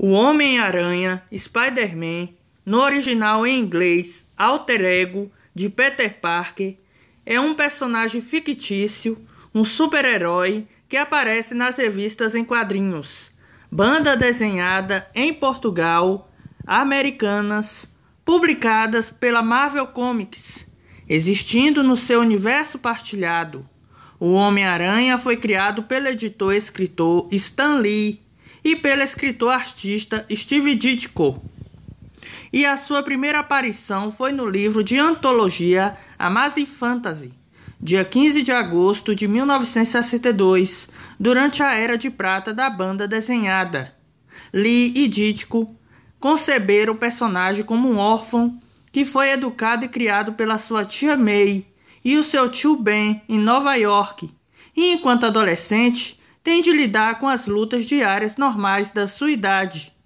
O Homem-Aranha, Spider-Man, no original em inglês Alter Ego, de Peter Parker, é um personagem fictício, um super-herói que aparece nas revistas em quadrinhos, banda desenhada em Portugal, americanas, publicadas pela Marvel Comics, existindo no seu universo partilhado. O Homem-Aranha foi criado pelo editor-escritor Stan Lee e pelo escritor-artista Steve Ditko. E a sua primeira aparição foi no livro de antologia Amazing Fantasy, dia 15 de agosto de 1962, durante a Era de Prata da banda desenhada. Lee e Ditko conceberam o personagem como um órfão que foi educado e criado pela sua tia May e o seu tio Ben em Nova York. E enquanto adolescente, tem de lidar com as lutas diárias normais da sua idade.